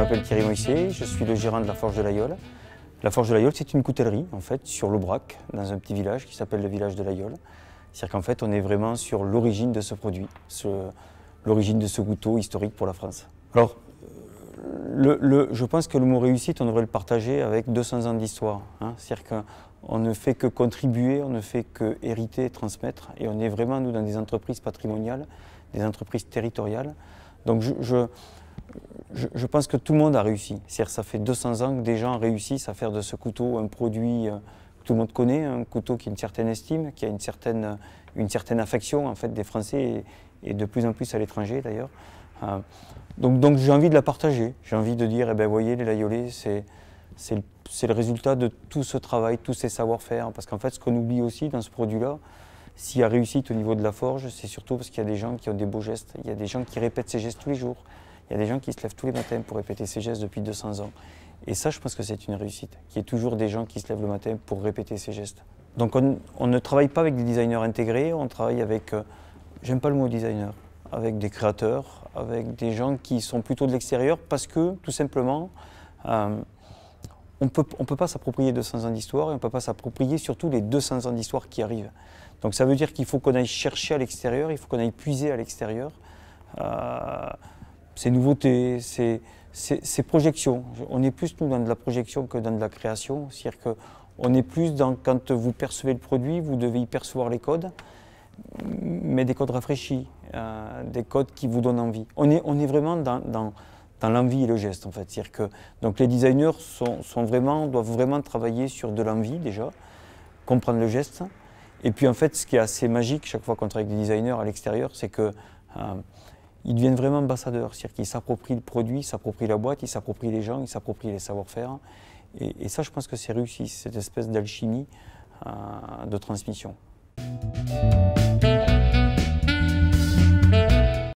m'appelle Thierry Moissier, je suis le gérant de la Forge de l'Aïole. La Forge de l'Aïole, c'est une coutellerie, en fait, sur l'Aubrac, dans un petit village qui s'appelle le village de l'Aïole. C'est-à-dire qu'en fait, on est vraiment sur l'origine de ce produit, l'origine de ce couteau historique pour la France. Alors, euh, le, je pense que le mot réussite, on devrait le partager avec 200 ans d'histoire. Hein. C'est-à-dire qu'on ne fait que contribuer, on ne fait que hériter, transmettre. Et on est vraiment, nous, dans des entreprises patrimoniales, des entreprises territoriales. Donc, je je, pense que tout le monde a réussi. cest ça fait 200 ans que des gens réussissent à faire de ce couteau un produit euh, que tout le monde connaît, un couteau qui a une certaine estime, qui a une certaine, une certaine affection en fait des Français et, de plus en plus à l'étranger d'ailleurs. Euh, donc, donc j'ai envie de la partager. J'ai envie de dire, eh ben voyez, les Layolais, c'est le, le résultat de tout ce travail, tous ces savoir-faire. Parce qu'en fait, ce qu'on oublie aussi dans ce produit-là, s'il y a réussite au niveau de la forge, c'est surtout parce qu'il y a des gens qui ont des beaux gestes. Il y a des gens qui répètent ces gestes tous les jours. Il y a des gens qui se lèvent tous les matins pour répéter ces gestes depuis 200 ans. Et ça, je pense que c'est une réussite, qu'il y ait toujours des gens qui se lèvent le matin pour répéter ces gestes. Donc on, ne travaille pas avec des designers intégrés, on travaille avec, euh, j'aime pas le mot designer, avec des créateurs, avec des gens qui sont plutôt de l'extérieur, parce que, tout simplement, euh, on peut, ne peut pas s'approprier 200 ans d'histoire et on ne peut pas s'approprier surtout les 200 ans d'histoire qui arrivent. Donc ça veut dire qu'il faut qu'on aille chercher à l'extérieur, il faut qu'on aille puiser à l'extérieur. Euh, ces nouveautés, ces, ces, projections. On est plus, nous, dans de la projection que dans de la création. C'est-à-dire est plus dans, quand vous percevez le produit, vous devez y percevoir les codes, mais des codes rafraîchis, euh, des codes qui vous donnent envie. On est, on est vraiment dans, dans, l'envie et le geste, en fait. dire que donc les designers sont, vraiment, doivent vraiment travailler sur de l'envie, déjà, comprendre le geste. Et puis, en fait, ce qui est assez magique, chaque fois qu'on travaille avec des designers à l'extérieur, c'est que... Euh, ils deviennent vraiment ambassadeurs, c'est-à-dire qu'ils s'approprient le produit, ils s'approprient la boîte, ils s'approprient les gens, ils s'approprient les savoir-faire. Et, ça, je pense que c'est réussi, cette espèce d'alchimie euh, de transmission.